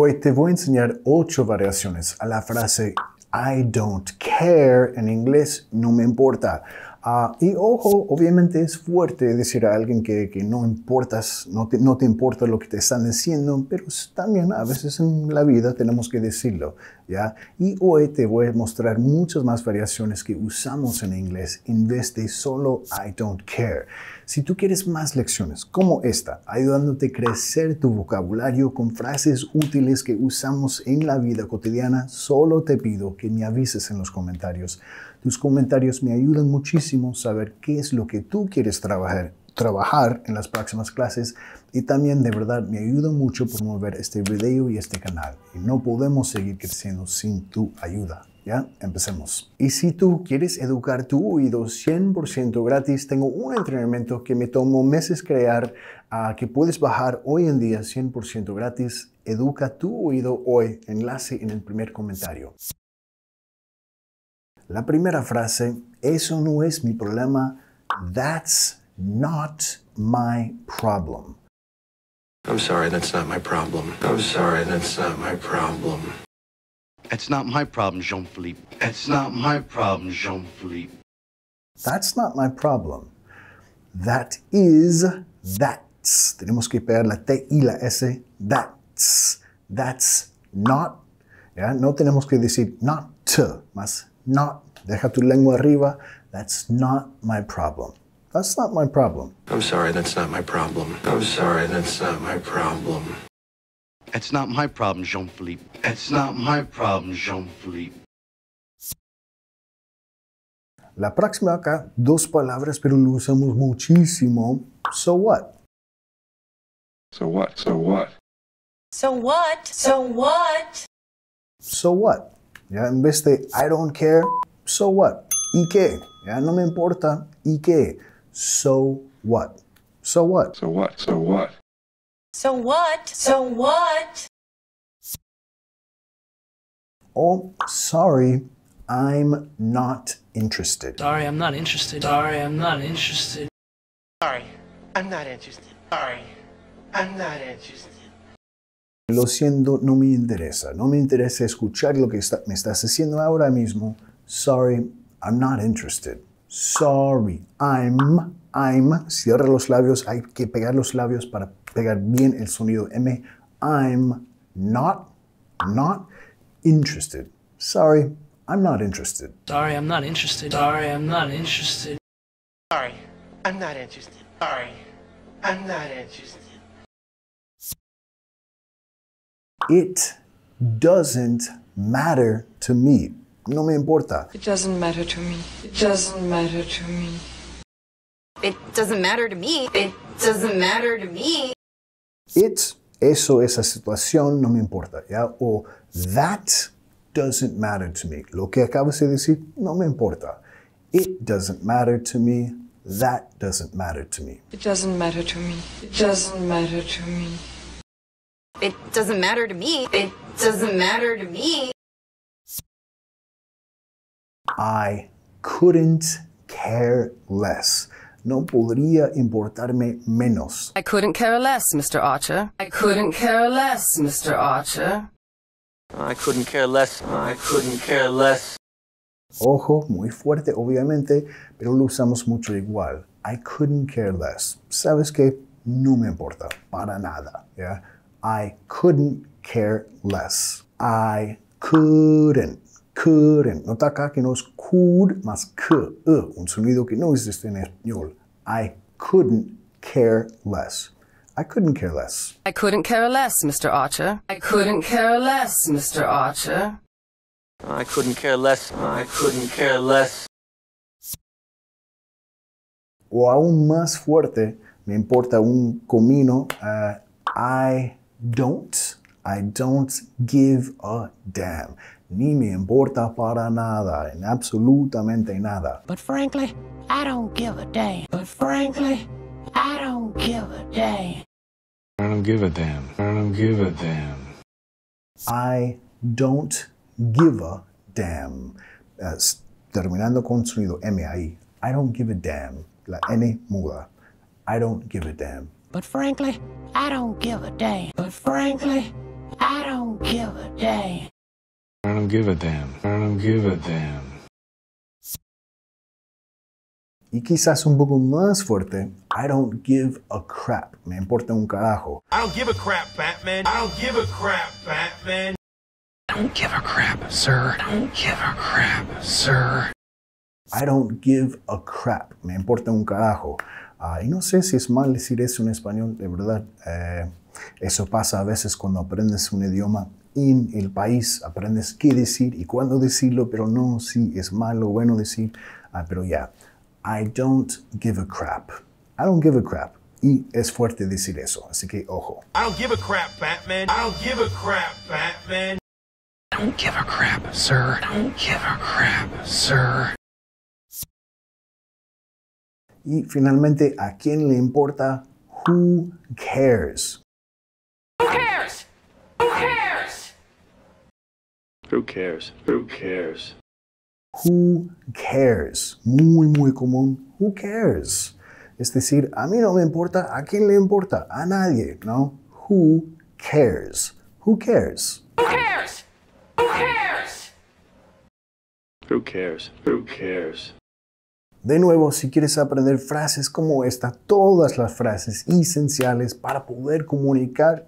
Hoy te voy a enseñar ocho variaciones a la frase I don't care en inglés, no me importa. Ah, y ojo, obviamente es fuerte decir a alguien que, no importas, no te, importa lo que te están diciendo, pero también a veces en la vida tenemos que decirlo, ¿ya? Y hoy te voy a mostrar muchas más variaciones que usamos en inglés en vez de solo I don't care. Si tú quieres más lecciones como esta, ayudándote a crecer tu vocabulario con frases útiles que usamos en la vida cotidiana, solo te pido que me avises en los comentarios. Tus comentarios me ayudan muchísimo a saber qué es lo que tú quieres trabajar trabajar en las próximas clases y también de verdad me ayuda mucho por promover este video y este canal. Y no podemos seguir creciendo sin tu ayuda. ¿Ya? Empecemos. Y si tú quieres educar tu oído 100% gratis, tengo un entrenamiento que me tomó meses crear ah, que puedes bajar hoy en día 100% gratis. Educa tu oído hoy. Enlace en el primer comentario. La primera frase, eso no es mi problema, that's not my problem. I'm sorry, that's not my problem. I'm sorry, that's not my problem. It's not my problem, Jean Philippe. It's not my problem, Jean Philippe. That's not my problem. That is that's. Tenemos que pegar la T y la S. That's. That's not. No tenemos que decir not, to, más not, deja tu lengua arriba, that's not my problem. That's not my problem. I'm sorry, that's not my problem. I'm sorry, that's not my problem. It's not my problem, Jean Philippe. It's not my problem, Jean Philippe. La próxima acá, dos palabras, pero lo usamos muchísimo. So what? So what? So what? So what? So what? So what? ¿ya? En vez de I don't care, so what? ¿Y qué? ¿Ya? No me importa, ¿y qué? So what? So what? So what? So what? So what? So what? Oh, sorry, I'm not interested. Sorry, I'm not interested. Sorry, I'm not interested. Sorry, I'm not interested. Sorry, I'm not interested. Lo siento, no me interesa. No me interesa escuchar lo que me estás haciendo ahora mismo. Sorry, I'm not interested. Sorry, I'm, I'm. Cierra los labios, hay que pegar los labios para pegar bien el sonido M. I'm not, not interested. Sorry, I'm not interested. Sorry, I'm not interested. Sorry, I'm not interested. Sorry, I'm not interested. Sorry, I'm not interested. It doesn't matter to me. No me importa. It doesn't matter to me. It doesn't matter to me. It doesn't matter to me. It doesn't matter to me. It, eso, esa situación, no me importa, ¿ya? O that doesn't matter to me. Lo que acabas de decir, no me importa. It doesn't matter to me. That doesn't matter to me. It doesn't matter to me. It doesn't matter to me. It doesn't matter to me. It doesn't matter to me. I couldn't care less. No podría importarme menos. I couldn't care less, Mr. Archer. I couldn't care less, Mr. Archer. I couldn't care less. I couldn't care less. Ojo, muy fuerte, obviamente, pero lo usamos mucho igual. I couldn't care less. ¿Sabes qué? No me importa, para nada. ¿ya? I couldn't care less. I couldn't, couldn't. Nota acá que no es could más que, uh, un sonido que no existe en español. I couldn't care less. I couldn't care less. I couldn't care less, Mr. Archer. I couldn't care less, Mr. Archer. I couldn't care less. I couldn't care less. O aún más fuerte, me importa un comino. Uh, I don't. I don't give a damn. Ni me importa para nada, en absolutamente nada. But frankly, I don't give a damn. But frankly, I don't give a damn. I don't give a damn. I don't give a damn. I don't give a damn. Uh, terminando con sonido M ahí. I don't give a damn. La N muda. I don't give a damn. But frankly, I don't give a damn. But frankly, I don't give a damn. I don't give a damn. I don't give a damn. Y quizás un poco más fuerte, I don't give a crap. Me importa un carajo. I don't give a crap, Batman. I don't give a crap, Batman. I Don't give a crap, sir. I Don't give a crap, sir. I don't give a crap. Me importa un carajo. Ah, y no sé si es mal decir eso en español, de verdad. Eh, eso pasa a veces cuando aprendes un idioma en el país, aprendes qué decir y cuándo decirlo, pero no si es malo o bueno decir. Ah, pero ya, I don't give a crap. I don't give a crap. Y es fuerte decir eso, así que ojo. I don't give a crap, Batman. I don't give a crap, Batman. I don't give a crap, sir. I don't give a crap, sir. Y finalmente, ¿a quién le importa? Who cares? Who cares? Who cares? Who cares? Who cares? Who cares? Muy, muy común. Who cares? Es decir, a mí no me importa, ¿a quién le importa? A nadie, ¿no? Who cares? Who cares? Who cares? Who cares? Who cares? Who cares? De nuevo, si quieres aprender frases como esta, todas las frases esenciales para poder comunicar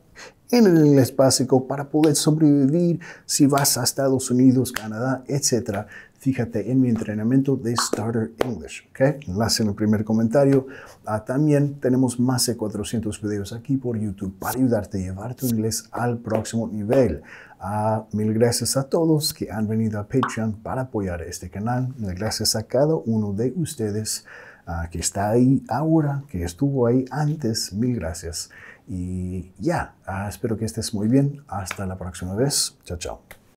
en el inglés básico, para poder sobrevivir si vas a Estados Unidos, Canadá, etc., fíjate en mi entrenamiento de Starter English. ¿ok? Enlace en el primer comentario. Ah, también tenemos más de 400 videos aquí por YouTube para ayudarte a llevar tu inglés al próximo nivel. Ah, mil gracias a todos que han venido a Patreon para apoyar este canal. Mil gracias a cada uno de ustedes ah, que está ahí ahora, que estuvo ahí antes. Mil gracias. Y ya, espero que estés muy bien. Hasta la próxima vez. Chao, chao.